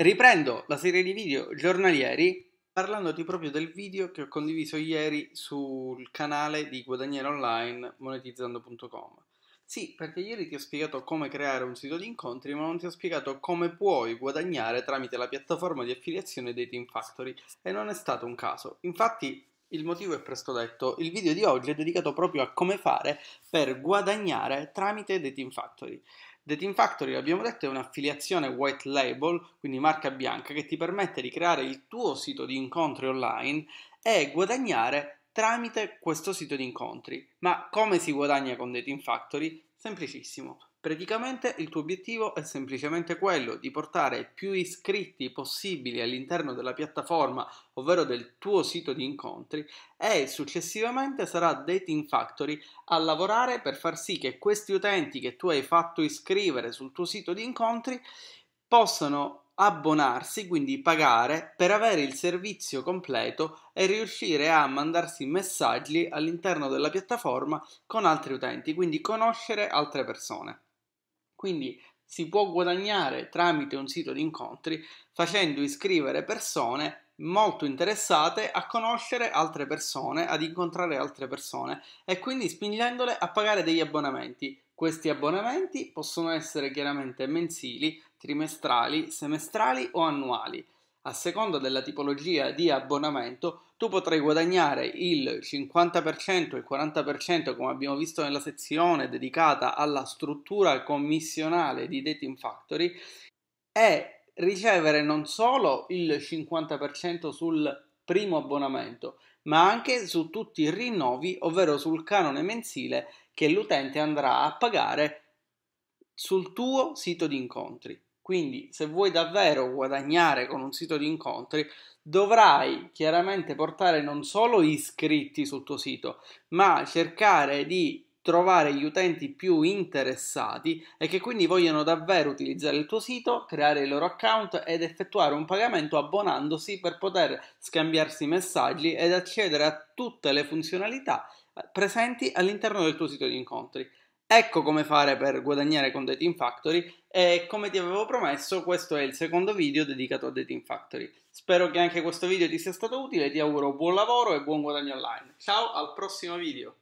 Riprendo la serie di video giornalieri parlandoti proprio del video che ho condiviso ieri sul canale di guadagnare online monetizzando.com. Sì, perché ieri ti ho spiegato come creare un sito di incontri, ma non ti ho spiegato come puoi guadagnare tramite la piattaforma di affiliazione dei Team Factory e non è stato un caso. Infatti, il motivo è presto detto, il video di oggi è dedicato proprio a come fare per guadagnare tramite dei Team Factory. The Team Factory, abbiamo detto, è un'affiliazione white label, quindi marca bianca, che ti permette di creare il tuo sito di incontri online e guadagnare tramite questo sito di incontri. Ma come si guadagna con The Team Factory? Semplicissimo Praticamente il tuo obiettivo è semplicemente quello di portare più iscritti possibili all'interno della piattaforma, ovvero del tuo sito di incontri, e successivamente sarà Dating Factory a lavorare per far sì che questi utenti che tu hai fatto iscrivere sul tuo sito di incontri possano abbonarsi, quindi pagare per avere il servizio completo e riuscire a mandarsi messaggi all'interno della piattaforma con altri utenti, quindi conoscere altre persone. Quindi si può guadagnare tramite un sito di incontri facendo iscrivere persone molto interessate a conoscere altre persone, ad incontrare altre persone e quindi spingendole a pagare degli abbonamenti. Questi abbonamenti possono essere chiaramente mensili, trimestrali, semestrali o annuali a seconda della tipologia di abbonamento, tu potrai guadagnare il 50%, il 40%, come abbiamo visto nella sezione dedicata alla struttura commissionale di Dating Factory, e ricevere non solo il 50% sul primo abbonamento, ma anche su tutti i rinnovi, ovvero sul canone mensile che l'utente andrà a pagare sul tuo sito di incontri. Quindi se vuoi davvero guadagnare con un sito di incontri, dovrai chiaramente portare non solo iscritti sul tuo sito, ma cercare di trovare gli utenti più interessati e che quindi vogliono davvero utilizzare il tuo sito, creare il loro account ed effettuare un pagamento abbonandosi per poter scambiarsi messaggi ed accedere a tutte le funzionalità eh, presenti all'interno del tuo sito di incontri. Ecco come fare per guadagnare con Dating Factory e come ti avevo promesso questo è il secondo video dedicato a Dating Factory. Spero che anche questo video ti sia stato utile, ti auguro buon lavoro e buon guadagno online. Ciao, al prossimo video!